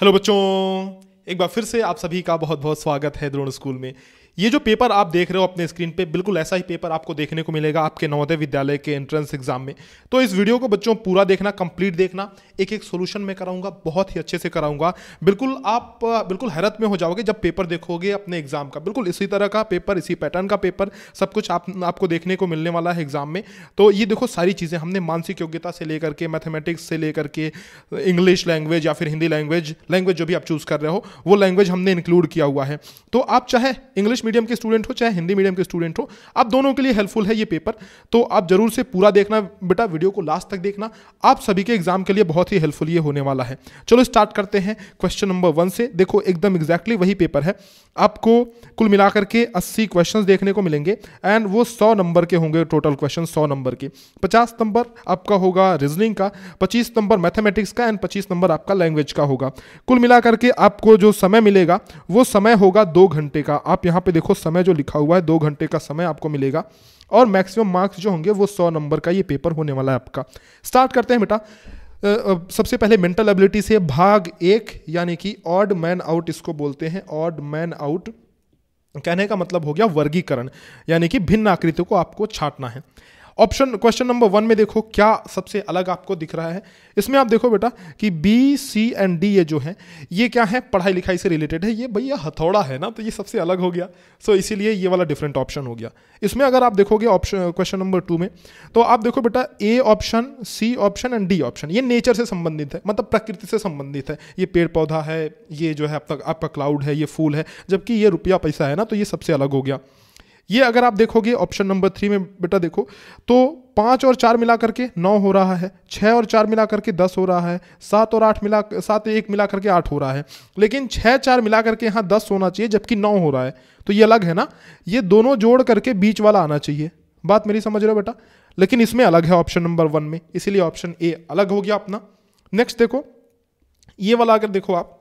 hello बच्चों एक बार फिर से आप सभी का बहुत बहुत स्वागत है द्रोण स्कूल में ये जो पेपर आप देख रहे हो अपने स्क्रीन पे बिल्कुल ऐसा ही पेपर आपको देखने को मिलेगा आपके नवोदय विद्यालय के एंट्रेंस एग्जाम में तो इस वीडियो को बच्चों पूरा देखना कंप्लीट देखना एक एक सोल्यूशन में कराऊंगा बहुत ही अच्छे से कराऊंगा बिल्कुल आप बिल्कुल हैरत में हो जाओगे जब पेपर देखोगे अपने एग्जाम का बिल्कुल इसी तरह का पेपर इसी पैटर्न का पेपर सब कुछ आप, आपको देखने को मिलने वाला है एग्जाम में तो ये देखो सारी चीज़ें हमने मानसिक योग्यता से लेकर के मैथमेटिक्स से लेकर के इंग्लिश लैंग्वेज या फिर हिंदी लैंग्वेज लैंग्वेज जो भी आप चूज़ कर रहे हो वो लैंग्वेज हमने इंक्लूड किया हुआ है तो आप चाहे इंग्लिश मीडियम के स्टूडेंट हो चाहे हिंदी मीडियम के स्टूडेंट हो आप दोनों के लिए हेल्पफुल है ये पेपर तो आप जरूर से पूरा देखना बेटा वीडियो को लास्ट तक देखना आप सभी के एग्जाम के लिए बहुत ही हेल्पफुल ये होने वाला है चलो स्टार्ट करते हैं क्वेश्चन नंबर वन से देखो एकदम एग्जैक्टली वही पेपर है आपको कुल मिलाकर के अस्सी क्वेश्चन देखने को मिलेंगे एंड वो सौ नंबर के होंगे टोटल क्वेश्चन सौ नंबर के पचास नंबर आपका होगा रीजनिंग का पच्चीस नंबर मैथमेटिक्स का एंड पच्चीस नंबर आपका लैंग्वेज का होगा कुल मिलाकर के आपको जो समय मिलेगा वो समय होगा दो घंटे का आप यहाँ पे देखो समय जो लिखा हुआ है दो घंटे का समय आपको मिलेगा और मैक्सिमम मार्क्स जो होंगे वो सौ नंबर का ये पेपर होने वाला है आपका स्टार्ट करते हैं बेटा सबसे पहले मेंटल एबिलिटी से भाग एक यानी कि ऑड मैन आउट इसको बोलते हैं ऑड मैन आउट कहने का मतलब हो गया वर्गीकरण यानी कि भिन्न आकृतियों को आपको छाटना है ऑप्शन क्वेश्चन नंबर वन में देखो क्या सबसे अलग आपको दिख रहा है इसमें आप देखो बेटा कि बी सी एंड डी ये जो है ये क्या है पढ़ाई लिखाई से रिलेटेड है ये भैया हथौड़ा है ना तो ये सबसे अलग हो गया सो so, इसीलिए ये वाला डिफरेंट ऑप्शन हो गया इसमें अगर आप देखोगे ऑप्शन क्वेश्चन नंबर टू में तो आप देखो बेटा A option C option and D option ये नेचर से संबंधित है मतलब प्रकृति से संबंधित है ये पेड़ पौधा है ये जो है आपका आपका क्लाउड है ये फूल है जबकि ये रुपया पैसा है ना तो ये सबसे अलग हो गया ये अगर आप देखोगे ऑप्शन नंबर थ्री में बेटा देखो तो पाँच और चार मिला करके नौ हो रहा है छः और चार मिला करके दस हो रहा है सात और आठ मिला सात एक मिला करके आठ हो रहा है लेकिन छः चार मिला करके यहाँ दस होना चाहिए जबकि नौ हो रहा है तो ये अलग है ना ये दोनों जोड़ करके बीच वाला आना चाहिए बात मेरी समझ रहे हो बेटा लेकिन इसमें अलग है ऑप्शन नंबर वन में इसीलिए ऑप्शन ए अलग हो गया अपना नेक्स्ट देखो ये वाला अगर देखो आप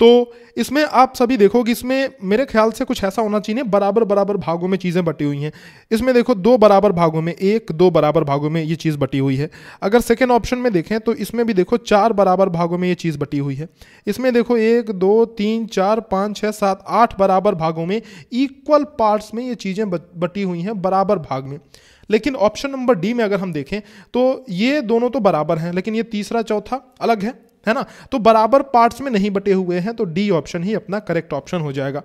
तो इसमें आप सभी देखो कि इसमें मेरे ख्याल से कुछ ऐसा होना चाहिए बराबर बराबर भागों में चीज़ें बटी हुई हैं इसमें देखो दो बराबर भागों में एक दो बराबर भागों में ये चीज़ बटी हुई है अगर सेकेंड ऑप्शन में देखें तो इसमें भी देखो चार बराबर भागों में ये चीज़ बटी हुई है इसमें देखो एक दो तीन चार पाँच छः सात आठ बराबर भागों में इक्वल पार्ट्स में ये चीज़ें बटी हुई हैं बराबर भाग में लेकिन ऑप्शन नंबर डी में अगर हम देखें तो ये दोनों तो बराबर हैं लेकिन ये तीसरा चौथा अलग है है ना तो बराबर पार्ट्स में नहीं बटे हुए हैं तो डी ऑप्शन ही अपना करेक्ट ऑप्शन हो जाएगा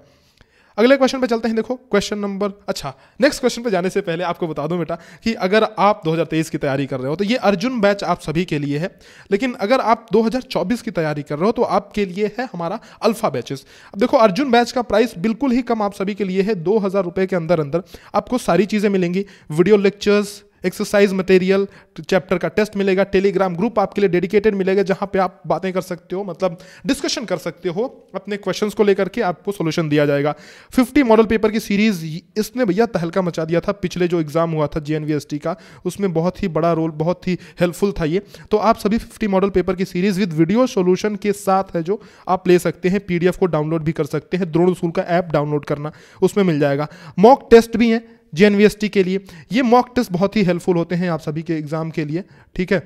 अगले क्वेश्चन पे चलते हैं देखो क्वेश्चन नंबर अच्छा नेक्स्ट क्वेश्चन पे जाने से पहले आपको बता दूं बेटा कि अगर आप 2023 की तैयारी कर रहे हो तो ये अर्जुन बैच आप सभी के लिए है लेकिन अगर आप 2024 की तैयारी कर रहे हो तो आपके लिए है हमारा अल्फा बैचेस अब देखो अर्जुन बैच का प्राइस बिल्कुल ही कम आप सभी के लिए है दो के अंदर अंदर आपको सारी चीज़ें मिलेंगी video lectures exercise material chapter का टेस्ट मिलेगा टेलीग्राम ग्रुप आपके लिए डेडिकेटेड मिलेगा जहां पे आप बातें कर सकते हो मतलब डिस्कशन कर सकते हो अपने क्वेश्चंस को लेकर के आपको सोल्यूशन दिया जाएगा 50 मॉडल पेपर की सीरीज इसने भैया तहलका मचा दिया था पिछले जो एग्जाम हुआ था जे का उसमें बहुत ही बड़ा रोल बहुत ही हेल्पफुल था ये तो आप सभी फिफ्टी मॉडल पेपर की सीरीज विद वीडियो सोल्यूशन के साथ है जो आप ले सकते हैं पी को डाउनलोड भी कर सकते हैं द्रोण स्कूल का ऐप डाउनलोड करना उसमें मिल जाएगा मॉक टेस्ट भी हैं जे के लिए ये मॉक टेस्ट बहुत ही हेल्पफुल होते हैं आप सभी के एग्ज़ाम के लिए ठीक है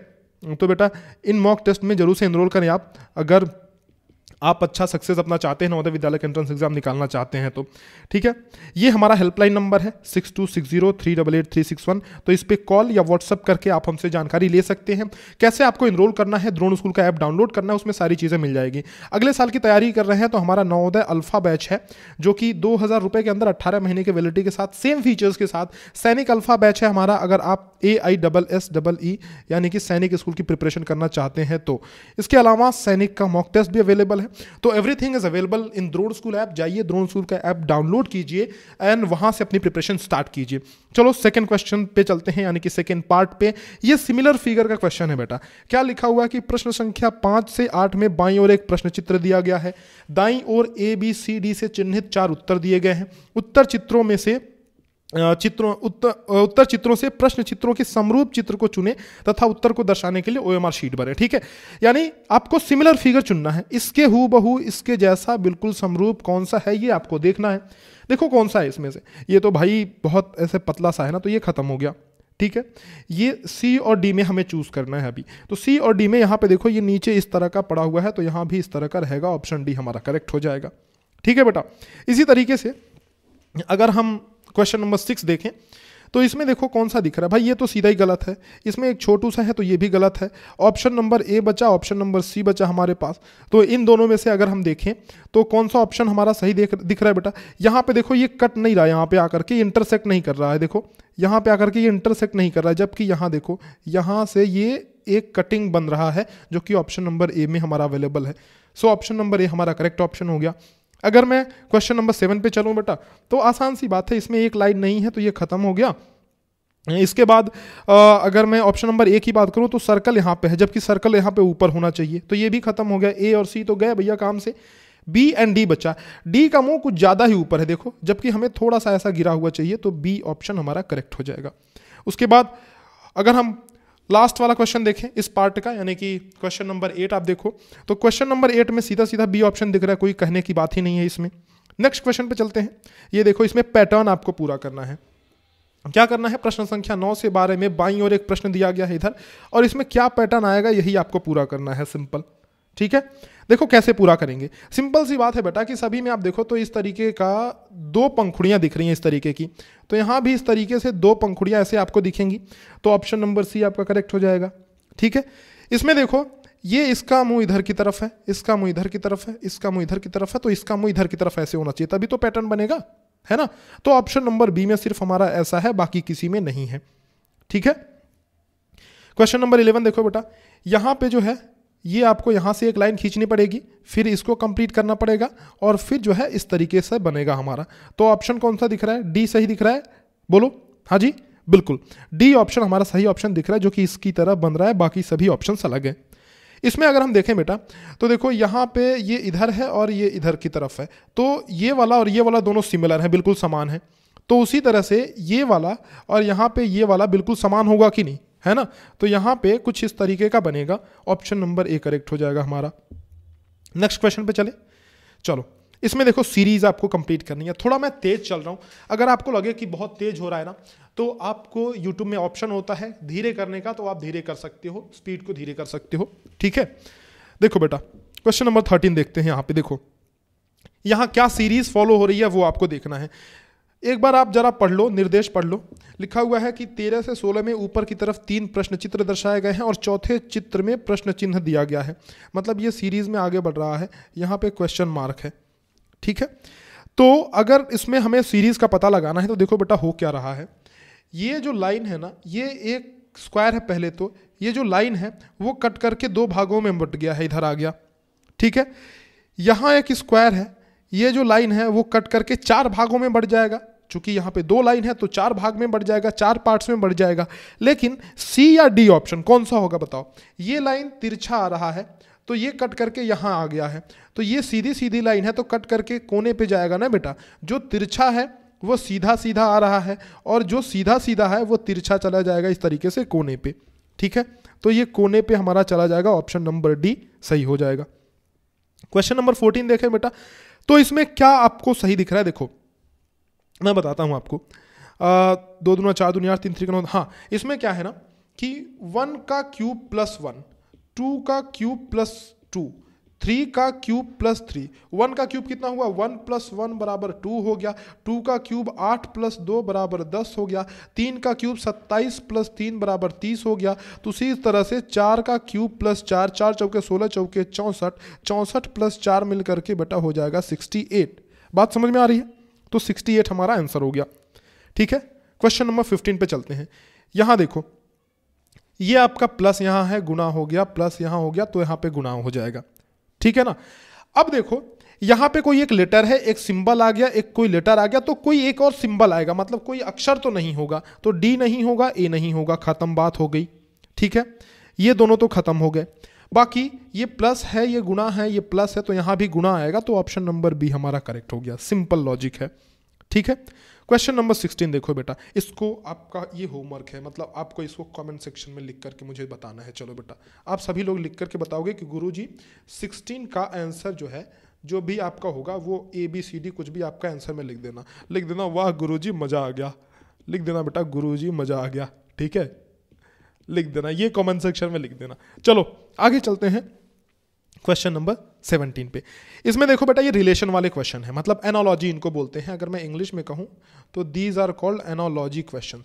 तो बेटा इन मॉक टेस्ट में जरूर से इनरोल करें आप अगर आप अच्छा सक्सेस अपना चाहते हैं नवोदय विद्यालय का एंट्रेंस एग्जाम निकालना चाहते हैं तो ठीक है ये हमारा हेल्पलाइन नंबर है six two six zero three double eight three six one तो इस पर कॉल या व्हाट्सअप करके आप हमसे जानकारी ले सकते हैं कैसे आपको इनरोल करना है ड्रोन स्कूल का ऐप डाउनलोड करना है उसमें सारी चीज़ें मिल जाएगी अगले साल की तैयारी कर रहे हैं तो हमारा नवोदय अल्फा बैच है जो कि दो हज़ार रुपये के अंदर अट्ठारह महीने के वैलिडिटी के साथ सेम फीचर्स के साथ सैनिक अल्फा बैच है हमारा अगर आप A I double S double E यानी कि सैनिक स्कूल की प्रिपरेशन करना चाहते हैं तो इसके अलावा सैनिक का मॉक टेस्ट भी अवेलेबल है तो everything is available in Drona school app जाइए द्रोन स्कूल का ऐप डाउनलोड कीजिए एंड वहां से अपनी प्रिपरेशन स्टार्ट कीजिए चलो सेकेंड क्वेश्चन पे चलते हैं यानी कि सेकेंड पार्ट पे ये सिमिलर फिगर का क्वेश्चन है बेटा क्या लिखा हुआ है कि प्रश्न संख्या पांच से आठ में बाई और एक प्रश्न चित्र दिया गया है दाई और ए बी सी डी से चिन्हित चार उत्तर दिए गए हैं उत्तर चित्रों में से चित्रों उत्तर उत्तर चित्रों से प्रश्न चित्रों के समरूप चित्र को चुने तथा उत्तर को दर्शाने के लिए ओ एम आर शीट भरे ठीक है यानी आपको सिमिलर फिगर चुनना है इसके हु बहु इसके जैसा बिल्कुल समरूप कौन सा है ये आपको देखना है देखो कौन सा है इसमें से ये तो भाई बहुत ऐसे पतला सा है ना तो ये ख़त्म हो गया ठीक है ये सी और डी में हमें चूज़ करना है अभी तो सी और डी में यहाँ पे देखो ये नीचे इस तरह का पड़ा हुआ है तो यहाँ भी इस तरह का रहेगा ऑप्शन डी हमारा करेक्ट हो जाएगा ठीक है बेटा इसी तरीके से अगर हम क्वेश्चन नंबर सिक्स देखें तो इसमें देखो कौन सा दिख रहा है भाई ये तो सीधा ही गलत है इसमें एक छोटू सा है तो ये भी गलत है ऑप्शन नंबर ए बचा ऑप्शन नंबर सी बचा हमारे पास तो इन दोनों में से अगर हम देखें तो कौन सा ऑप्शन हमारा सही देख दिख रहा है बेटा यहाँ पे देखो ये कट नहीं रहा है यहाँ पे आकर के इंटरसेक्ट नहीं कर रहा है देखो यहाँ पे आकर के ये इंटरसेक्ट नहीं कर रहा है जबकि यहाँ देखो यहाँ से ये एक कटिंग बन रहा है जो कि ऑप्शन नंबर ए में हमारा अवेलेबल है सो ऑप्शन नंबर ए हमारा करेक्ट ऑप्शन हो गया अगर मैं क्वेश्चन नंबर सेवन पे चलूँ बेटा तो आसान सी बात है इसमें एक लाइन नहीं है तो ये ख़त्म हो गया इसके बाद अगर मैं ऑप्शन नंबर ए की बात करूं तो सर्कल यहाँ पे है जबकि सर्कल यहाँ पे ऊपर होना चाहिए तो ये भी खत्म हो गया ए और सी तो गए भैया काम से बी एंड डी बचा डी का मुंह कुछ ज़्यादा ही ऊपर है देखो जबकि हमें थोड़ा सा ऐसा गिरा हुआ चाहिए तो बी ऑप्शन हमारा करेक्ट हो जाएगा उसके बाद अगर हम लास्ट वाला क्वेश्चन देखें इस पार्ट का यानी कि क्वेश्चन नंबर एट आप देखो तो क्वेश्चन नंबर एट में सीधा सीधा बी ऑप्शन दिख रहा है कोई कहने की बात ही नहीं है इसमें नेक्स्ट क्वेश्चन पे चलते हैं ये देखो इसमें पैटर्न आपको पूरा करना है क्या करना है प्रश्न संख्या नौ से बारह में बाई और एक प्रश्न दिया गया है इधर और इसमें क्या पैटर्न आएगा यही आपको पूरा करना है सिंपल ठीक है देखो कैसे पूरा करेंगे सिंपल सी बात है बेटा कि सभी में आप देखो तो इस तरीके का दो पंखुड़ियां दिख रही हैं इस तरीके की तो यहां भी इस तरीके से दो पंखुड़ियां ऐसे आपको दिखेंगी तो ऑप्शन नंबर सी आपका करेक्ट हो जाएगा ठीक है इसमें देखो ये इसका मुंह इधर की तरफ है इसका मुंह इधर की तरफ है इसका मुंह इधर की तरफ है तो इसका मुंह इधर की तरफ ऐसे होना चाहिए तभी तो पैटर्न बनेगा है ना तो ऑप्शन नंबर बी में सिर्फ हमारा ऐसा है बाकी किसी में नहीं है ठीक है क्वेश्चन नंबर इलेवन देखो बेटा यहां पे जो है ये आपको यहाँ से एक लाइन खींचनी पड़ेगी फिर इसको कंप्लीट करना पड़ेगा और फिर जो है इस तरीके से बनेगा हमारा तो ऑप्शन कौन सा दिख रहा है डी सही दिख रहा है बोलो हाँ जी बिल्कुल डी ऑप्शन हमारा सही ऑप्शन दिख रहा है जो कि इसकी तरह बन रहा है बाकी सभी ऑप्शन अलग हैं इसमें अगर हम देखें बेटा तो देखो यहाँ पे ये इधर है और ये इधर की तरफ है तो ये वाला और ये वाला दोनों सिमिलर हैं बिल्कुल समान है तो उसी तरह से ये वाला और यहाँ पे ये वाला बिल्कुल समान होगा कि नहीं है ना तो यहाँ पे कुछ इस तरीके का बनेगा ऑप्शन नंबर ए करेक्ट हो जाएगा हमारा नेक्स्ट क्वेश्चन पे चले चलो इसमें देखो सीरीज आपको कंप्लीट करनी है थोड़ा मैं तेज चल रहा हूँ अगर आपको लगे कि बहुत तेज हो रहा है ना तो आपको यूट्यूब में ऑप्शन होता है धीरे करने का तो आप धीरे कर सकते हो स्पीड को धीरे कर सकते हो ठीक है देखो बेटा क्वेश्चन नंबर थर्टीन देखते हैं यहाँ पे देखो यहाँ क्या सीरीज फॉलो हो रही है वो आपको देखना है एक बार आप जरा पढ़ लो निर्देश पढ़ लो लिखा हुआ है कि तेरह से सोलह में ऊपर की तरफ तीन प्रश्न चित्र दर्शाए गए हैं और चौथे चित्र में प्रश्न चिन्ह दिया गया है मतलब ये सीरीज में आगे बढ़ रहा है यहाँ पे क्वेश्चन मार्क है ठीक है तो अगर इसमें हमें सीरीज का पता लगाना है तो देखो बेटा हो क्या रहा है ये जो लाइन है ना ये एक स्क्वायर है पहले तो ये जो लाइन है वो कट करके दो भागों में बट गया है इधर आ गया ठीक है यहाँ एक स्क्वायर है ये जो लाइन है वो कट करके चार भागों में बढ़ जाएगा चूंकि यहाँ पे दो लाइन है तो चार भाग में बढ़ जाएगा चार पार्ट्स में बढ़ जाएगा लेकिन सी या डी ऑप्शन कौन सा होगा बताओ ये लाइन तिरछा आ रहा है तो ये कट करके यहाँ आ गया है तो ये सीधी सीधी लाइन है तो कट करके कोने पे जाएगा ना बेटा जो तिरछा है वो सीधा सीधा आ रहा है और जो सीधा सीधा है वो तिरछा चला जाएगा इस तरीके से कोने पे ठीक है तो ये कोने पे हमारा चला जाएगा ऑप्शन नंबर डी सही हो जाएगा क्वेश्चन नंबर फोर्टीन देखें बेटा तो इसमें क्या आपको सही दिख रहा है देखो मैं बताता हूँ आपको आ, दो दुना चार दुनिया तीन थ्री हाँ इसमें क्या है ना कि वन का क्यूब प्लस वन टू का क्यूब प्लस टू थ्री का क्यूब प्लस थ्री वन का क्यूब कितना हुआ वन प्लस वन बराबर टू हो गया टू का क्यूब आठ प्लस दो बराबर दस हो गया तीन का क्यूब सत्ताईस प्लस तीन बराबर तीस हो गया तो उसी तरह से चार का क्यूब प्लस चार चार चौके सोलह चौके चौंसठ चौंसठ प्लस चार मिल करके बेटा हो जाएगा सिक्सटी एट बात समझ में आ रही है तो 68 हमारा आंसर हो गया ठीक है क्वेश्चन नंबर 15 पे चलते हैं यहां देखो ये आपका प्लस यहां है गुना हो गया प्लस यहां हो गया तो यहां पे गुना हो जाएगा ठीक है ना अब देखो यहां पे कोई एक लेटर है एक सिंबल आ गया एक कोई लेटर आ गया तो कोई एक और सिंबल आएगा मतलब कोई अक्षर तो नहीं होगा तो डी नहीं होगा ए नहीं होगा खत्म बात हो गई ठीक है ये दोनों तो खत्म हो गए बाकी ये प्लस है ये गुणा है ये प्लस है तो यहाँ भी गुणा आएगा तो ऑप्शन नंबर बी हमारा करेक्ट हो गया सिंपल लॉजिक है ठीक है क्वेश्चन नंबर सिक्सटीन देखो बेटा इसको आपका ये होमवर्क है मतलब आपको इसको कमेंट सेक्शन में लिख करके मुझे बताना है चलो बेटा आप सभी लोग लिख करके बताओगे कि गुरु जी सिक्सटीन का आंसर जो है जो भी आपका होगा वो ए बी सी डी कुछ भी आपका आंसर में लिख देना लिख देना वाह गुरु जी मज़ा आ गया लिख देना बेटा गुरु जी मज़ा आ गया ठीक है लिख देना ये कमेंट सेक्शन में लिख देना चलो आगे चलते हैं क्वेश्चन नंबर सेवनटीन पे इसमें देखो बेटा ये रिलेशन वाले क्वेश्चन है मतलब एनोलॉजी इनको बोलते हैं अगर मैं इंग्लिश में कहूँ तो these are called analogy question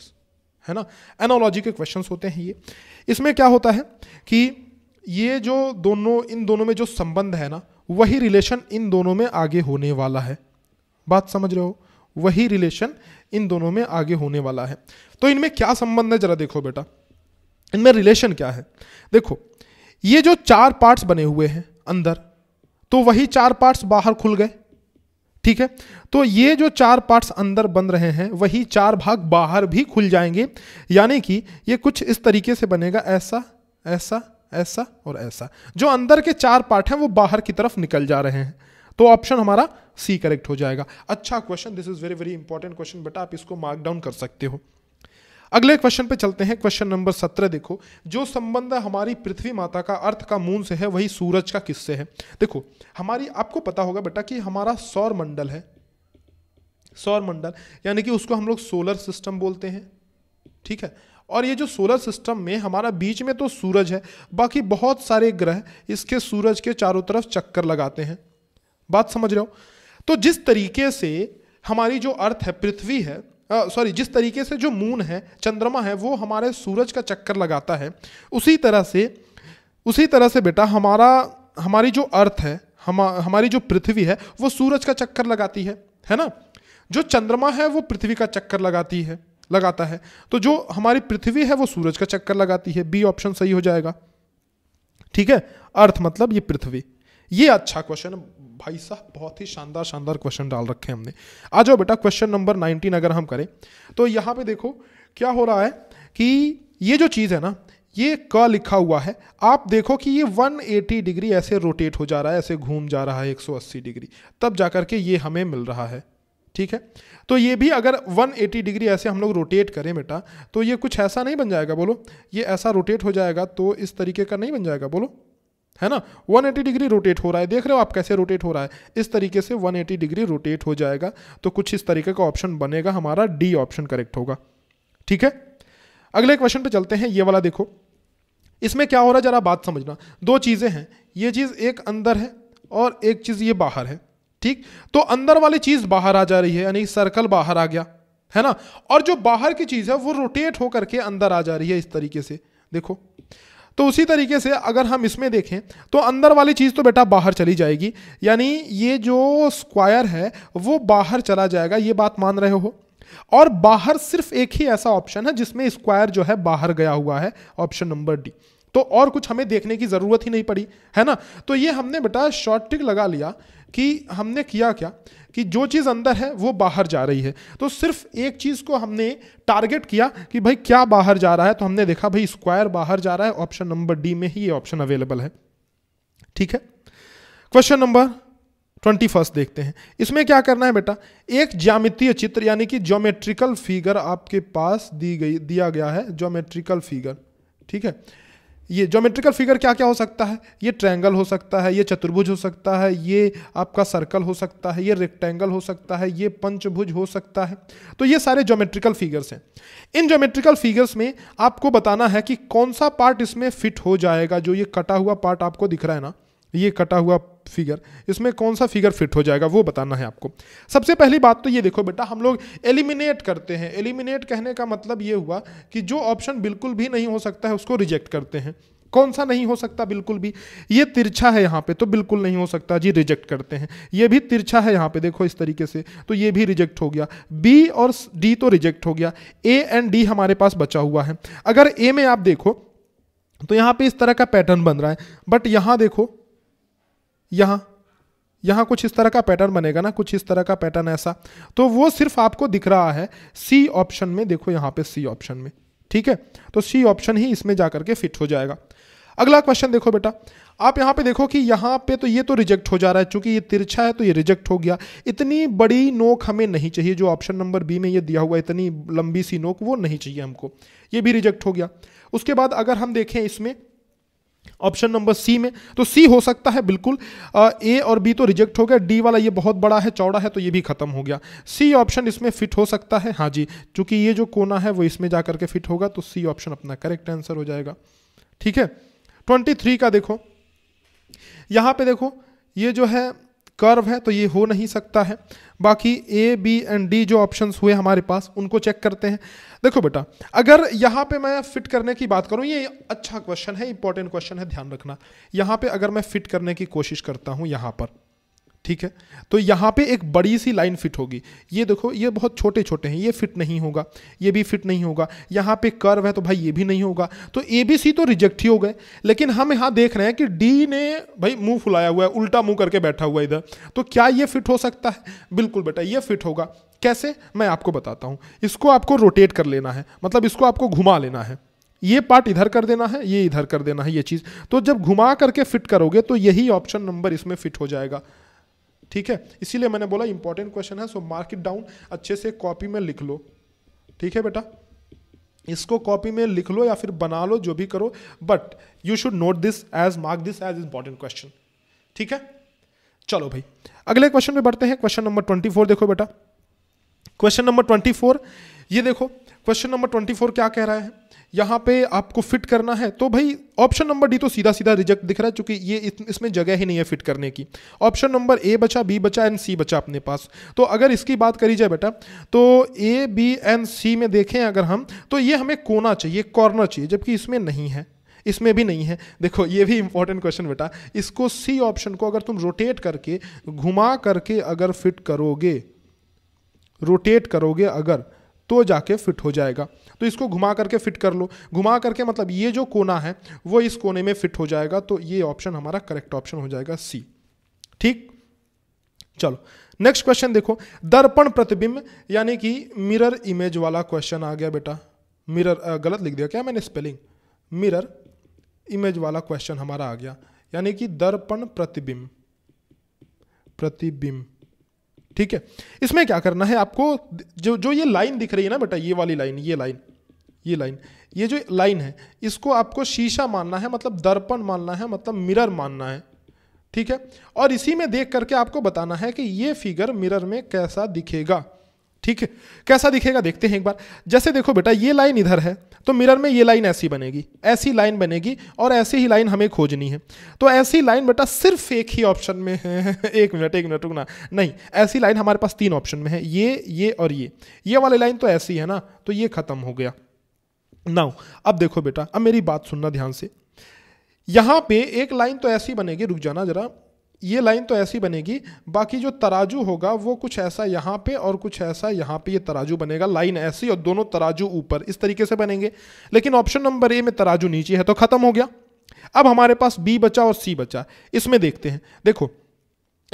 है ना एनोलॉजी के क्वेश्चन होते हैं ये इसमें क्या होता है कि ये जो दोनों इन दोनों में जो संबंध है ना वही रिलेशन इन दोनों में आगे होने वाला है बात समझ रहे हो वही रिलेशन इन दोनों में आगे होने वाला है तो इनमें क्या संबंध है जरा देखो बेटा इनमें रिलेशन क्या है देखो ये जो चार पार्ट्स बने हुए हैं अंदर तो वही चार पार्ट्स बाहर खुल गए ठीक है तो ये जो चार पार्ट्स अंदर बन रहे हैं वही चार भाग बाहर भी खुल जाएंगे यानी कि ये कुछ इस तरीके से बनेगा ऐसा ऐसा ऐसा और ऐसा जो अंदर के चार पार्ट हैं वो बाहर की तरफ निकल जा रहे हैं तो ऑप्शन हमारा सी करेक्ट हो जाएगा अच्छा question this is very very important question बेटा आप इसको मार्क डाउन कर सकते हो अगले क्वेश्चन पे चलते हैं क्वेश्चन नंबर सत्रह देखो जो संबंध हमारी पृथ्वी माता का अर्थ का मून से है वही सूरज का किससे है देखो हमारी आपको पता होगा बेटा कि हमारा सौर मंडल है सौर मंडल यानी कि उसको हम लोग सोलर सिस्टम बोलते हैं ठीक है और ये जो सोलर सिस्टम में हमारा बीच में तो सूरज है बाकी बहुत सारे ग्रह इसके सूरज के चारों तरफ चक्कर लगाते हैं बात समझ रहे हो तो जिस तरीके से हमारी जो अर्थ है पृथ्वी है सॉरी जिस तरीके से जो मून है चंद्रमा है वो हमारे सूरज का चक्कर लगाता है उसी तरह से उसी तरह से बेटा हमारा हमारी जो अर्थ है हम हमारी जो पृथ्वी है वो सूरज का चक्कर लगाती है है ना जो चंद्रमा है वो पृथ्वी का चक्कर लगाती है लगाता है तो जो हमारी पृथ्वी है वो सूरज का चक्कर लगाती है बी ऑप्शन सही हो जाएगा ठीक है अर्थ मतलब ये पृथ्वी ये अच्छा क्वेश्चन भाई साहब बहुत ही शानदार शानदार क्वेश्चन डाल रखे हमने आ जाओ बेटा क्वेश्चन नंबर नाइनटीन अगर हम करें तो यहाँ पे देखो क्या हो रहा है कि ये जो चीज़ है ना ये क लिखा हुआ है आप देखो कि ये 180 डिग्री ऐसे रोटेट हो जा रहा है ऐसे घूम जा रहा है 180 डिग्री तब जा करके के ये हमें मिल रहा है ठीक है तो ये भी अगर 180 डिग्री ऐसे हम लोग रोटेट करें बेटा तो ये कुछ ऐसा नहीं बन जाएगा बोलो ये ऐसा रोटेट हो जाएगा तो इस तरीके का नहीं बन जाएगा बोलो है ना 180 डिग्री रोटेट हो रहा है देख रहे हो आप कैसे रोटेट हो रहा है इस तरीके से 180 डिग्री रोटेट हो जाएगा तो कुछ इस तरीके का ऑप्शन बनेगा हमारा डी ऑप्शन करेक्ट होगा ठीक है अगले क्वेश्चन पे चलते हैं ये वाला देखो इसमें क्या हो रहा है जरा बात समझना दो चीज़ें हैं ये चीज़ एक अंदर है और एक चीज़ ये बाहर है ठीक तो अंदर वाली चीज़ बाहर आ जा रही है यानी सर्कल बाहर आ गया है ना और जो बाहर की चीज़ है वो रोटेट होकर के अंदर आ जा रही है इस तरीके से देखो तो उसी तरीके से अगर हम इसमें देखें तो अंदर वाली चीज़ तो बेटा बाहर चली जाएगी यानी ये जो स्क्वायर है वो बाहर चला जाएगा ये बात मान रहे हो और बाहर सिर्फ एक ही ऐसा ऑप्शन है जिसमें स्क्वायर जो है बाहर गया हुआ है ऑप्शन नंबर डी तो और कुछ हमें देखने की ज़रूरत ही नहीं पड़ी है ना तो ये हमने बेटा शॉर्ट टिक लगा लिया कि हमने किया क्या कि जो चीज़ अंदर है वो बाहर जा रही है तो सिर्फ एक चीज़ को हमने टारगेट किया कि भाई क्या बाहर जा रहा है तो हमने देखा भाई स्क्वायर बाहर जा रहा है ऑप्शन नंबर डी में ही ये ऑप्शन अवेलेबल है ठीक है क्वेश्चन नंबर ट्वेंटी फर्स्ट देखते हैं इसमें क्या करना है बेटा एक ज्यामितीय चित्र यानी कि ज्योमेट्रिकल फिगर आपके पास दी गई दिया गया है ज्योमेट्रिकल फिगर ठीक है ये ज्योमेट्रिकल फिगर क्या क्या हो सकता है ये ट्रायंगल हो सकता है ये चतुर्भुज हो सकता है ये आपका सर्कल हो सकता है ये रेक्टेंगल हो सकता है ये पंचभुज हो सकता है तो ये सारे ज्योमेट्रिकल फिगर्स हैं इन ज्योमेट्रिकल फिगर्स में आपको बताना है कि कौन सा पार्ट इसमें फिट हो जाएगा जो ये कटा हुआ पार्ट आपको दिख रहा है ना ये कटा हुआ फिगर इसमें कौन सा फिगर फिट हो जाएगा वो बताना है आपको सबसे पहली बात तो ये देखो बेटा हम लोग एलिमिनेट करते हैं एलिमिनेट कहने का मतलब ये हुआ कि जो ऑप्शन बिल्कुल भी नहीं हो सकता है उसको रिजेक्ट करते हैं कौन सा नहीं हो सकता बिल्कुल भी ये तिरछा है यहाँ पे तो बिल्कुल नहीं हो सकता जी रिजेक्ट करते हैं ये भी तिरछा है यहाँ पे देखो इस तरीके से तो ये भी रिजेक्ट हो गया बी और डी तो रिजेक्ट हो गया ए एंड डी हमारे पास बचा हुआ है अगर ए में आप देखो तो यहाँ पे इस तरह का पैटर्न बन रहा है बट यहाँ देखो यहाँ यहाँ कुछ इस तरह का पैटर्न बनेगा ना कुछ इस तरह का पैटर्न ऐसा तो वो सिर्फ आपको दिख रहा है सी ऑप्शन में देखो यहाँ पे सी ऑप्शन में ठीक है तो सी ऑप्शन ही इसमें जा करके फिट हो जाएगा अगला क्वेश्चन देखो बेटा आप यहाँ पे देखो कि यहाँ पे तो ये तो रिजेक्ट हो जा रहा है चूंकि ये तिरछा है तो ये रिजेक्ट हो गया इतनी बड़ी नोक हमें नहीं चाहिए जो ऑप्शन नंबर बी में ये दिया हुआ इतनी लंबी सी नोक वो नहीं चाहिए हमको ये भी रिजेक्ट हो गया उसके बाद अगर हम देखें इसमें ऑप्शन नंबर सी में तो सी हो सकता है बिल्कुल ए और बी तो रिजेक्ट हो गया डी वाला ये बहुत बड़ा है चौड़ा है तो ये भी खत्म हो गया सी ऑप्शन इसमें फिट हो सकता है हाँ जी चूंकि ये जो कोना है वो इसमें जा करके फिट होगा तो सी ऑप्शन अपना करेक्ट आंसर हो जाएगा ठीक है ट्वेंटी थ्री का देखो यहां पे देखो ये जो है कर्व है तो ये हो नहीं सकता है बाकी ए बी एंड डी जो ऑप्शंस हुए हमारे पास उनको चेक करते हैं देखो बेटा अगर यहाँ पे मैं फिट करने की बात करूँ ये अच्छा क्वेश्चन है इंपॉर्टेंट क्वेश्चन है ध्यान रखना यहाँ पे अगर मैं फिट करने की कोशिश करता हूँ यहाँ पर ठीक है तो यहाँ पे एक बड़ी सी लाइन फिट होगी ये देखो ये बहुत छोटे छोटे हैं ये फिट नहीं होगा ये भी फिट नहीं होगा यहाँ पे कर्व है तो भाई ये भी नहीं होगा तो ए बी सी तो रिजेक्ट ही हो गए लेकिन हम यहाँ देख रहे हैं कि डी ने भाई मुंह फुलाया हुआ है उल्टा मुंह करके बैठा हुआ है इधर तो क्या ये फिट हो सकता है बिल्कुल बेटा ये फिट होगा कैसे मैं आपको बताता हूँ इसको आपको रोटेट कर लेना है मतलब इसको आपको घुमा लेना है ये पार्ट इधर कर देना है ये इधर कर देना है ये चीज़ तो जब घुमा करके फिट करोगे तो यही ऑप्शन नंबर इसमें फिट हो जाएगा ठीक है इसीलिए मैंने बोला इंपॉर्टेंट क्वेश्चन है सो मार्क इट डाउन अच्छे से कॉपी में लिख लो ठीक है बेटा इसको कॉपी में लिख लो या फिर बना लो जो भी करो but you should note this as mark this as important question ठीक है चलो भाई अगले क्वेश्चन में बढ़ते हैं क्वेश्चन नंबर ट्वेंटी फोर देखो बेटा क्वेश्चन नंबर ट्वेंटी फोर ये देखो क्वेश्चन नंबर ट्वेंटी फोर क्या कह रहा है यहाँ पे आपको फिट करना है तो भाई ऑप्शन नंबर डी तो सीधा सीधा रिजेक्ट दिख रहा है क्योंकि ये इसमें जगह ही नहीं है फिट करने की ऑप्शन नंबर ए बचा बी बचा एंड सी बचा अपने पास तो अगर इसकी बात करी जाए बेटा तो ए बी एंड सी में देखें अगर हम तो ये हमें कोना चाहिए कॉर्नर चाहिए जबकि इसमें नहीं है इसमें भी नहीं है देखो ये भी इंपॉर्टेंट क्वेश्चन बेटा इसको सी ऑप्शन को अगर तुम रोटेट करके घुमा करके अगर फिट करोगे रोटेट करोगे अगर तो जाके फिट हो जाएगा तो इसको घुमा करके फिट कर लो घुमा करके मतलब ये जो कोना है वो इस कोने में फिट हो जाएगा तो ये ऑप्शन हमारा करेक्ट ऑप्शन हो जाएगा सी ठीक चलो नेक्स्ट क्वेश्चन देखो दर्पण प्रतिबिंब यानी कि मिरर इमेज वाला क्वेश्चन आ गया बेटा मिरर गलत लिख दिया क्या मैंने स्पेलिंग मिरर इमेज वाला क्वेश्चन हमारा आ गया यानी कि दर्पण प्रतिबिंब प्रतिबिंब ठीक है इसमें क्या करना है आपको जो जो ये लाइन दिख रही है ना बेटा ये वाली लाइन ये लाइन ये लाइन ये जो लाइन है इसको आपको शीशा मानना है मतलब दर्पण मानना है मतलब मिरर मानना है ठीक है और इसी में देख करके आपको बताना है कि ये फिगर मिरर में कैसा दिखेगा ठीक है कैसा दिखेगा देखते हैं एक बार जैसे देखो बेटा ये लाइन इधर है तो मिरर में ये लाइन ऐसी बनेगी ऐसी लाइन बनेगी और ऐसी ही लाइन हमें खोजनी है तो ऐसी लाइन बेटा सिर्फ एक ही ऑप्शन में है एक मिनट एक मिनट रुकना नहीं ऐसी लाइन हमारे पास तीन ऑप्शन में है ये ये और ये ये वाली लाइन तो ऐसी है ना तो ये ख़त्म हो गया नाउ अब देखो बेटा अब मेरी बात सुनना ध्यान से यहाँ पे एक लाइन तो ऐसी बनेगी रुक जाना ज़रा ये लाइन तो ऐसी बनेगी बाकी जो तराजू होगा वो कुछ ऐसा यहाँ पे और कुछ ऐसा यहाँ पे ये तराजू बनेगा लाइन ऐसी और दोनों तराजू ऊपर इस तरीके से बनेंगे लेकिन ऑप्शन नंबर ए में तराजू नीचे है तो ख़त्म हो गया अब हमारे पास बी बचा और सी बचा इसमें देखते हैं देखो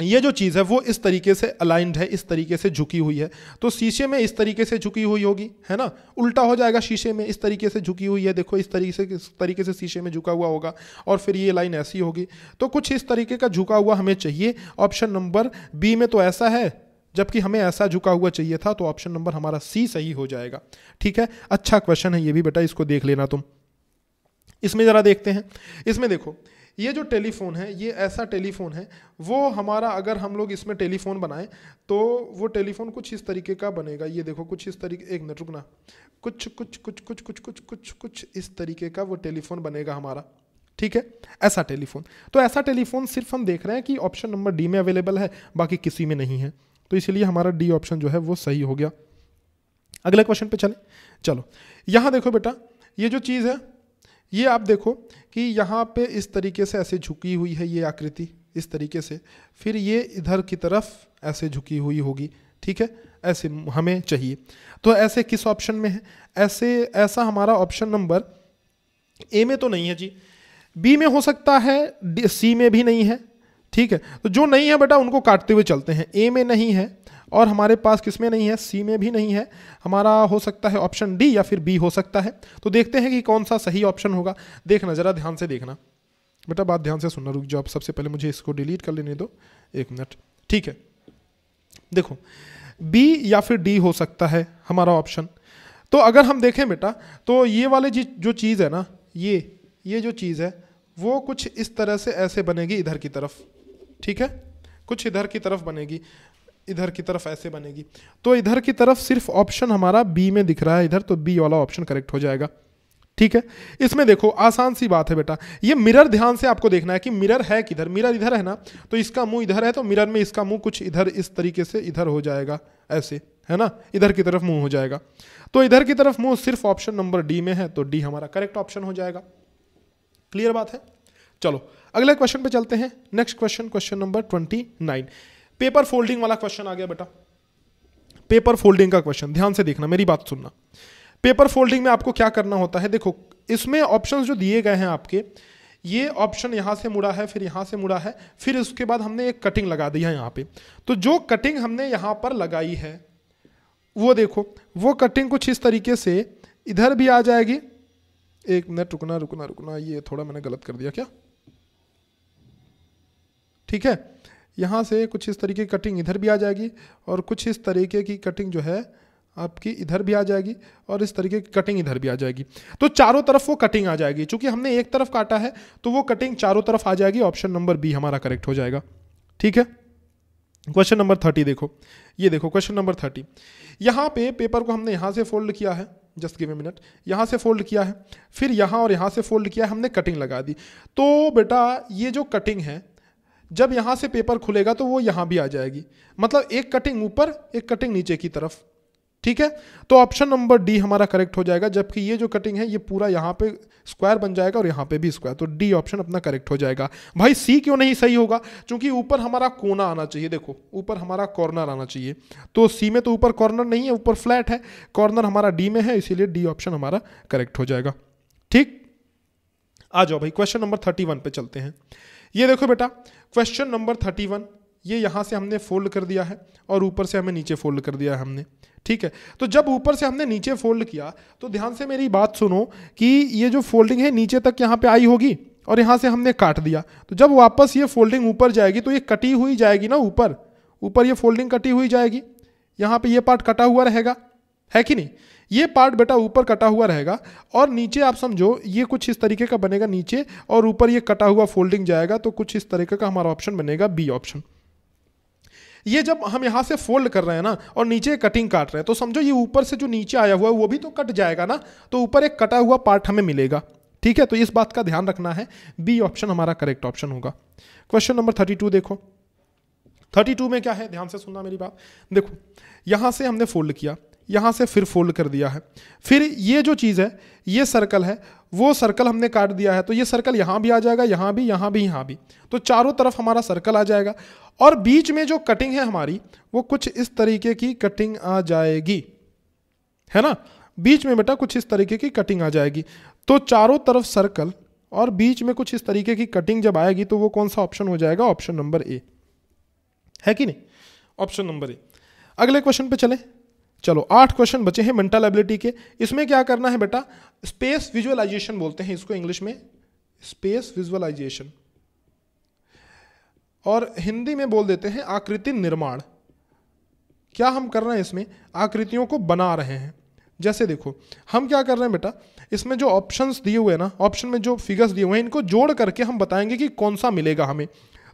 ये जो चीज़ है वो इस तरीके से अलाइंड है इस तरीके से झुकी हुई है तो शीशे में इस तरीके से झुकी हुई होगी है ना उल्टा हो जाएगा शीशे में इस तरीके से झुकी हुई है देखो इस तरीके से इस तरीके से शीशे में झुका हुआ होगा और फिर ये लाइन ऐसी होगी तो कुछ इस तरीके का झुका हुआ हमें चाहिए ऑप्शन नंबर बी में तो ऐसा है जबकि हमें ऐसा झुका हुआ चाहिए था तो ऑप्शन नंबर हमारा सी सही हो जाएगा ठीक है अच्छा क्वेश्चन है ये भी बेटा इसको देख लेना तुम इसमें ज़रा देखते हैं इसमें देखो ये जो टेलीफ़ोन है ये ऐसा टेलीफ़ोन है वो हमारा अगर हम लोग इसमें टेलीफ़ोन बनाएं तो वो टेलीफ़ोन कुछ इस तरीके का बनेगा ये देखो कुछ इस तरीके एक मिनट रुकना कुछ कुछ कुछ कुछ कुछ कुछ कुछ कुछ इस तरीके का वो टेलीफ़ोन बनेगा हमारा ठीक है ऐसा टेलीफोन तो ऐसा टेलीफोन सिर्फ हम देख रहे हैं कि ऑप्शन नंबर डी में अवेलेबल है बाकी किसी में नहीं है तो इसलिए हमारा डी ऑप्शन जो है वो सही हो गया अगले क्वेश्चन पे चलें चलो यहाँ देखो बेटा ये जो चीज़ है ये आप देखो कि यहाँ पे इस तरीके से ऐसे झुकी हुई है ये आकृति इस तरीके से फिर ये इधर की तरफ ऐसे झुकी हुई होगी ठीक है ऐसे हमें चाहिए तो ऐसे किस ऑप्शन में है ऐसे ऐसा हमारा ऑप्शन नंबर ए में तो नहीं है जी बी में हो सकता है सी में भी नहीं है ठीक है तो जो नहीं है बेटा उनको काटते हुए चलते हैं ए में नहीं है और हमारे पास किस में नहीं है सी में भी नहीं है हमारा हो सकता है ऑप्शन डी या फिर बी हो सकता है तो देखते हैं कि कौन सा सही ऑप्शन होगा देखना ज़रा ध्यान से देखना बेटा बात ध्यान से सुनना रुक जाओ आप सबसे पहले मुझे इसको डिलीट कर लेने दो एक मिनट ठीक है देखो बी या फिर डी हो सकता है हमारा ऑप्शन तो अगर हम देखें बेटा तो ये वाले जी जो चीज़ है ना ये ये जो चीज़ है वो कुछ इस तरह से ऐसे बनेगी इधर की तरफ ठीक है कुछ इधर की तरफ बनेगी इधर की तरफ ऐसे बनेगी तो इधर की तरफ सिर्फ ऑप्शन हमारा बी में दिख रहा है इधर तो बी वाला ऑप्शन करेक्ट हो जाएगा ठीक है इसमें देखो आसान सी बात है बेटा ये मिरर ध्यान से आपको देखना है कि मिरर है किधर मिरर इधर है ना तो इसका मुंह इधर है तो मिरर में इसका मुंह कुछ इधर इस तरीके से इधर हो जाएगा ऐसे है ना इधर की तरफ मुंह हो जाएगा तो इधर की तरफ मुंह सिर्फ ऑप्शन नंबर डी में है तो डी हमारा करेक्ट ऑप्शन हो जाएगा क्लियर बात है चलो अगले क्वेश्चन पे चलते हैं next question question number twenty paper folding वाला क्वेश्चन आ गया बेटा पेपर फोल्डिंग का क्वेश्चन ध्यान से देखना मेरी बात सुनना पेपर फोल्डिंग में आपको क्या करना होता है देखो इसमें ऑप्शन जो दिए गए हैं आपके ये ऑप्शन यहां से मुड़ा है फिर यहां से मुड़ा है फिर उसके बाद हमने एक कटिंग लगा दी है यहां पे तो जो कटिंग हमने यहां पर लगाई है वो देखो वो कटिंग कुछ इस तरीके से इधर भी आ जाएगी एक मिनट रुकना रुकना रुकना ये थोड़ा मैंने गलत कर दिया क्या ठीक है यहाँ से कुछ इस तरीके की कटिंग इधर भी आ जाएगी और कुछ इस तरीके की कटिंग जो है आपकी इधर भी आ जाएगी और इस तरीके की कटिंग इधर भी आ जाएगी तो चारों तरफ वो कटिंग आ जाएगी चूंकि हमने एक तरफ काटा है तो वो कटिंग चारों तरफ आ जाएगी ऑप्शन नंबर बी हमारा करेक्ट हो जाएगा ठीक है क्वेश्चन नंबर थर्टी देखो ये देखो क्वेश्चन नंबर थर्टी यहाँ पे पेपर को हमने यहाँ से फोल्ड किया है जस्ट गिव ए मिनट यहाँ से फोल्ड किया है फिर यहाँ और यहाँ से फोल्ड किया है हमने कटिंग लगा दी तो बेटा ये जो कटिंग है जब यहाँ से पेपर खुलेगा तो वो यहाँ भी आ जाएगी मतलब एक कटिंग ऊपर एक कटिंग नीचे की तरफ ठीक है तो ऑप्शन नंबर डी हमारा करेक्ट हो जाएगा जबकि ये जो कटिंग है ये पूरा यहाँ पे स्क्वायर बन जाएगा और यहाँ पे भी स्क्वायर तो डी ऑप्शन अपना करेक्ट हो जाएगा भाई सी क्यों नहीं सही होगा क्योंकि ऊपर हमारा कोना आना चाहिए देखो ऊपर हमारा कॉर्नर आना चाहिए तो सी में तो ऊपर कॉर्नर नहीं है ऊपर फ्लैट है कॉर्नर हमारा डी में है इसीलिए डी ऑप्शन हमारा करेक्ट हो जाएगा ठीक आ जाओ भाई क्वेश्चन नंबर थर्टी वन पे चलते हैं ये देखो बेटा क्वेश्चन नंबर थर्टी वन ये यहाँ से हमने फोल्ड कर दिया है और ऊपर से हमें नीचे फोल्ड कर दिया है हमने ठीक है तो जब ऊपर से हमने नीचे फोल्ड किया तो ध्यान से मेरी बात सुनो कि ये जो फोल्डिंग है नीचे तक यहाँ पे आई होगी और यहाँ से हमने काट दिया तो जब वापस ये फोल्डिंग ऊपर जाएगी तो ये कटी हुई जाएगी ना ऊपर ऊपर ये फोल्डिंग कटी हुई जाएगी यहाँ पे ये पार्ट कटा हुआ रहेगा है कि नहीं ये पार्ट बेटा ऊपर कटा हुआ रहेगा और नीचे आप समझो ये कुछ इस तरीके का बनेगा नीचे और ऊपर ये कटा हुआ फोल्डिंग जाएगा तो कुछ इस तरीके का हमारा ऑप्शन बनेगा बी ऑप्शन ये जब हम यहाँ से फोल्ड कर रहे हैं ना और नीचे कटिंग काट रहे हैं तो समझो ये ऊपर से जो नीचे आया हुआ है वो भी तो कट जाएगा ना तो ऊपर एक कटा हुआ पार्ट हमें मिलेगा ठीक है तो इस बात का ध्यान रखना है बी ऑप्शन हमारा करेक्ट ऑप्शन होगा क्वेश्चन नंबर थर्टी टू देखो थर्टी टू में क्या है ध्यान से सुनना मेरी बात देखो यहाँ से हमने फोल्ड किया यहाँ से फिर फोल्ड कर दिया है फिर ये जो चीज़ है ये सर्कल है वो सर्कल हमने काट दिया है तो ये सर्कल यहाँ भी आ जाएगा यहाँ भी यहाँ भी यहाँ भी तो चारों तरफ हमारा सर्कल आ जाएगा और बीच में जो कटिंग है हमारी वो कुछ इस तरीके की कटिंग आ जाएगी है ना बीच में बेटा कुछ इस तरीके की कटिंग आ जाएगी तो चारों तरफ सर्कल और बीच में कुछ इस तरीके की कटिंग जब आएगी तो वो कौन सा ऑप्शन हो जाएगा ऑप्शन नंबर ए है कि नहीं ऑप्शन नंबर ए अगले क्वेश्चन पे चले चलो आठ क्वेश्चन बचे हैं मेंटल एबिलिटी के इसमें क्या करना है बेटा स्पेस विजुअलाइजेशन बोलते हैं इसको इंग्लिश में स्पेस विजुअलाइजेशन और हिंदी में बोल देते हैं आकृति निर्माण क्या हम कर रहे हैं इसमें आकृतियों को बना रहे हैं जैसे देखो हम क्या कर रहे हैं बेटा इसमें जो ऑप्शंस दिए हुए हैं ना ऑप्शन में जो फिगर्स दिए हुए हैं इनको जोड़ करके हम बताएंगे कि कौन सा मिलेगा हमें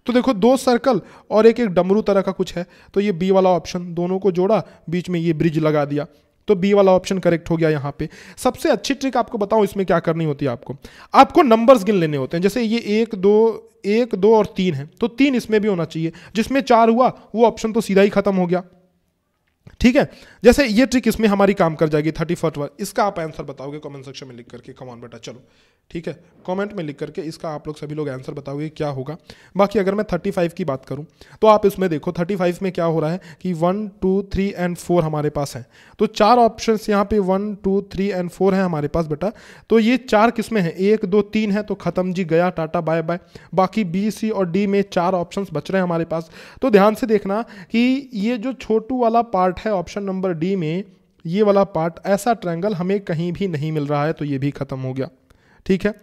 तो देखो दो सर्कल और एक एक डमरू तरह का कुछ है तो ये बी वाला ऑप्शन दोनों को जोड़ा बीच में ये ब्रिज लगा दिया तो बी वाला ऑप्शन करेक्ट हो गया यहाँ पे सबसे अच्छी ट्रिक आपको बताऊँ इसमें क्या करनी होती है आपको आपको नंबर्स गिन लेने होते हैं जैसे ये एक दो एक दो और तीन है तो तीन इसमें भी होना चाहिए जिसमें चार हुआ वो ऑप्शन तो सीधा ही खत्म हो गया ठीक है जैसे ये ट्रिक इसमें हमारी काम कर जाएगी थर्टी फर्स्ट इसका आप आंसर बताओगे कमेंट सेक्शन में लिख करके कमान बेटा चलो ठीक है कमेंट में लिख करके इसका आप लोग सभी लोग आंसर बताओगे क्या होगा बाकी अगर मैं 35 की बात करूं तो आप इसमें देखो 35 में क्या हो रहा है कि one two three and four हमारे पास हैं तो चार ऑप्शन यहाँ पे one two three and four है हमारे पास बेटा तो ये चार किस्में हैं एक दो तीन है तो ख़त्म जी गया टाटा बाय बाय बाकी बी सी और डी में चार ऑप्शन बच रहे हैं हमारे पास तो ध्यान से देखना कि ये जो छोटू वाला पार्ट है ऑप्शन नंबर डी में ये वाला पार्ट ऐसा ट्रैंगल हमें कहीं भी नहीं मिल रहा है तो ये भी ख़त्म हो गया ठीक है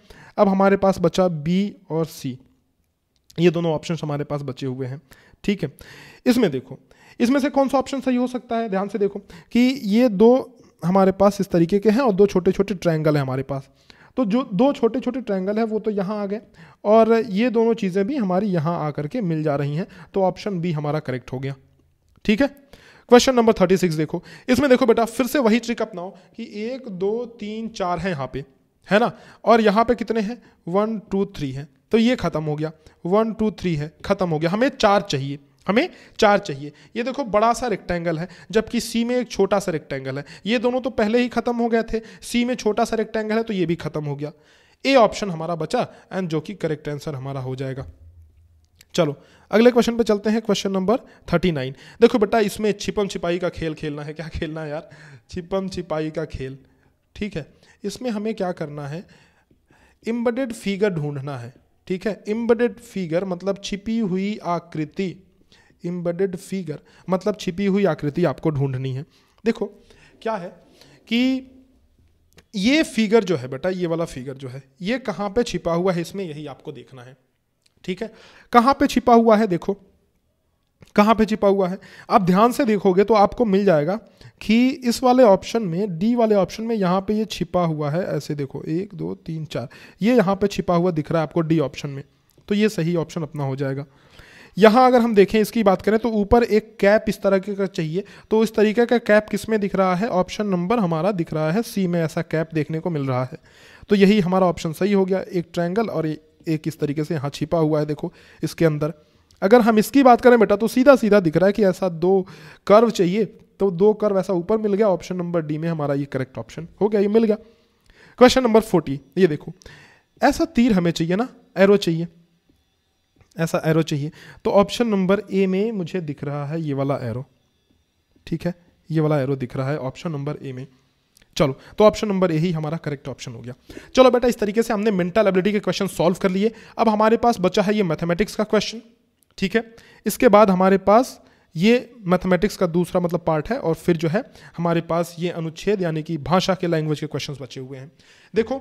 अब हमारे पास बचा बी और सी ये दोनों ऑप्शन हमारे पास बचे हुए हैं ठीक है इसमें देखो इसमें से कौन सा ऑप्शन सही हो सकता है ध्यान से देखो कि ये दो हमारे पास इस तरीके के हैं और दो छोटे छोटे ट्रायंगल हैं हमारे पास तो जो दो छोटे छोटे ट्रायंगल है वो तो यहाँ आ गए और ये दोनों चीज़ें भी हमारी यहाँ आ करके मिल जा रही हैं तो ऑप्शन बी हमारा करेक्ट हो गया ठीक है क्वेश्चन नंबर थर्टी सिक्स देखो इसमें देखो बेटा फिर से वही ट्रिक अपनाओ कि एक दो तीन चार है यहाँ पर है ना और यहाँ पे कितने हैं वन टू थ्री हैं तो ये ख़त्म हो गया वन टू थ्री है ख़त्म हो गया हमें चार चाहिए हमें चार चाहिए ये देखो बड़ा सा रेक्टेंगल है जबकि सी में एक छोटा सा रेक्टेंगल है ये दोनों तो पहले ही ख़त्म हो गए थे सी में छोटा सा रेक्टेंगल है तो ये भी ख़त्म हो गया ए ऑप्शन हमारा बचा एंड जो कि करेक्ट आंसर हमारा हो जाएगा चलो अगले क्वेश्चन पे चलते हैं क्वेश्चन नंबर थर्टी नाइन देखो बेटा इसमें छिपम छिपाई का खेल खेलना है क्या खेलना है यार छिपम छिपाई का खेल ठीक है इसमें हमें क्या करना है इम्बडेड फिगर ढूंढना है ठीक है इम्बडेड फिगर मतलब छिपी हुई आकृति इम्बडेड फिगर मतलब छिपी हुई आकृति आपको ढूंढनी है देखो क्या है कि ये फिगर जो है बेटा ये वाला फिगर जो है ये कहाँ पे छिपा हुआ है इसमें यही आपको देखना है ठीक है कहाँ पे छिपा हुआ है देखो कहाँ पे छिपा हुआ है आप ध्यान से देखोगे तो आपको मिल जाएगा कि इस वाले ऑप्शन में डी वाले ऑप्शन में यहाँ पे ये यह छिपा हुआ है ऐसे देखो एक दो तीन चार ये यहाँ पे छिपा हुआ दिख रहा है आपको डी ऑप्शन में तो ये सही ऑप्शन अपना हो जाएगा यहाँ अगर हम देखें इसकी बात करें तो ऊपर एक कैप इस तरह का चाहिए तो इस तरीके का कैप किस में दिख रहा है ऑप्शन नंबर हमारा दिख रहा है सी में ऐसा कैप देखने को मिल रहा है तो यही हमारा ऑप्शन सही हो गया एक ट्रायंगल और एक इस तरीके से यहाँ छिपा हुआ है देखो इसके अंदर अगर हम इसकी बात करें बेटा तो सीधा सीधा दिख रहा है कि ऐसा दो कर्व चाहिए तो दो कर्व ऐसा ऊपर मिल गया ऑप्शन नंबर डी में हमारा ये करेक्ट ऑप्शन हो गया ये मिल गया क्वेश्चन नंबर फोर्टी ये देखो ऐसा तीर हमें चाहिए ना एरो चाहिए ऐसा एरो चाहिए तो ऑप्शन नंबर ए में मुझे दिख रहा है ये वाला एरो ठीक है ये वाला एरो दिख रहा है ऑप्शन नंबर ए में चलो तो ऑप्शन नंबर ए ही हमारा करेक्ट ऑप्शन हो गया चलो बेटा इस तरीके से हमने मेंटल एबिलिटी के क्वेश्चन सॉल्व कर लिए अब हमारे पास बचा है ये मैथमेटिक्स का क्वेश्चन ठीक है इसके बाद हमारे पास ये मैथमेटिक्स का दूसरा मतलब पार्ट है और फिर जो है हमारे पास ये अनुच्छेद यानी कि भाषा के लैंग्वेज के क्वेश्चंस बचे हुए हैं देखो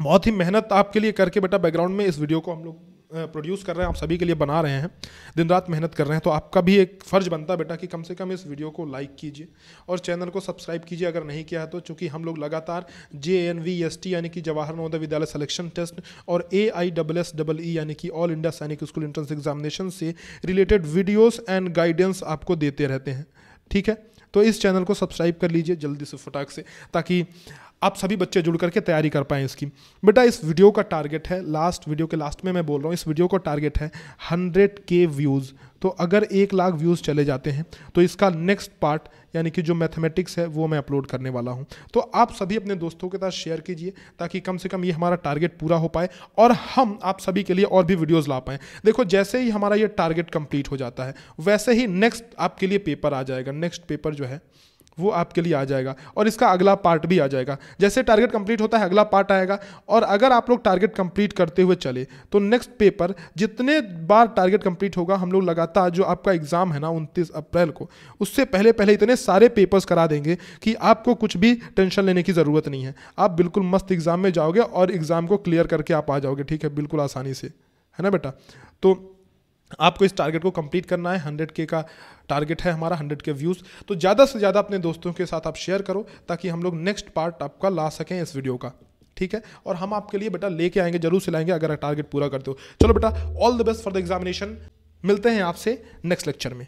बहुत ही मेहनत आपके लिए करके बेटा बैकग्राउंड में इस वीडियो को हम लोग प्रोड्यूस कर रहे हैं आप सभी के लिए बना रहे हैं दिन रात मेहनत कर रहे हैं तो आपका भी एक फ़र्ज़ बनता है बेटा कि कम से कम इस वीडियो को लाइक कीजिए और चैनल को सब्सक्राइब कीजिए अगर नहीं किया है तो चूँकि हम लोग लगातार J N V S T यानी कि जवाहर नवोदय विद्यालय सेलेक्शन टेस्ट और A I double S double E यानी कि all India Sainik school entrance examination से रिलेटेड वीडियोज़ एंड गाइडेंस आपको देते रहते हैं ठीक है तो इस चैनल को सब्सक्राइब कर लीजिए जल्दी से फटाक से ताकि आप सभी बच्चे जुड़ करके तैयारी कर पाएँ इसकी बेटा इस वीडियो का टारगेट है लास्ट वीडियो के लास्ट में मैं बोल रहा हूँ इस वीडियो का टारगेट है हंड्रेड के व्यूज़ तो अगर एक लाख व्यूज़ चले जाते हैं तो इसका नेक्स्ट पार्ट यानी कि जो मैथमेटिक्स है वो मैं अपलोड करने वाला हूँ तो आप सभी अपने दोस्तों के साथ शेयर कीजिए ताकि कम से कम ये हमारा टारगेट पूरा हो पाए और हम आप सभी के लिए और भी वीडियोज़ ला पाएँ देखो जैसे ही हमारा ये टारगेट कंप्लीट हो जाता है वैसे ही नेक्स्ट आपके लिए पेपर आ जाएगा नेक्स्ट पेपर जो है वो आपके लिए आ जाएगा और इसका अगला पार्ट भी आ जाएगा जैसे टारगेट कंप्लीट होता है अगला पार्ट आएगा और अगर आप लोग टारगेट कंप्लीट करते हुए चले तो नेक्स्ट पेपर जितने बार टारगेट कंप्लीट होगा हम लोग लगातार जो आपका एग्ज़ाम है ना उनतीस अप्रैल को उससे पहले पहले इतने सारे पेपर्स करा देंगे कि आपको कुछ भी टेंशन लेने की ज़रूरत नहीं है आप बिल्कुल मस्त एग्ज़ाम में जाओगे और एग्ज़ाम को क्लियर करके आप आ जाओगे ठीक है बिल्कुल आसानी से है ना बेटा तो आपको इस टारगेट को कंप्लीट करना है हंड्रेड के का टारगेट है हमारा हंड्रेड के व्यूज़ तो ज़्यादा से ज़्यादा अपने दोस्तों के साथ आप शेयर करो ताकि हम लोग नेक्स्ट पार्ट आपका ला सकें इस वीडियो का ठीक है और हम आपके लिए बेटा लेके आएंगे जरूर से लाएंगे अगर टारगेट पूरा करते हो चलो बेटा all the best for the examination मिलते हैं आपसे नेक्स्ट लेक्चर में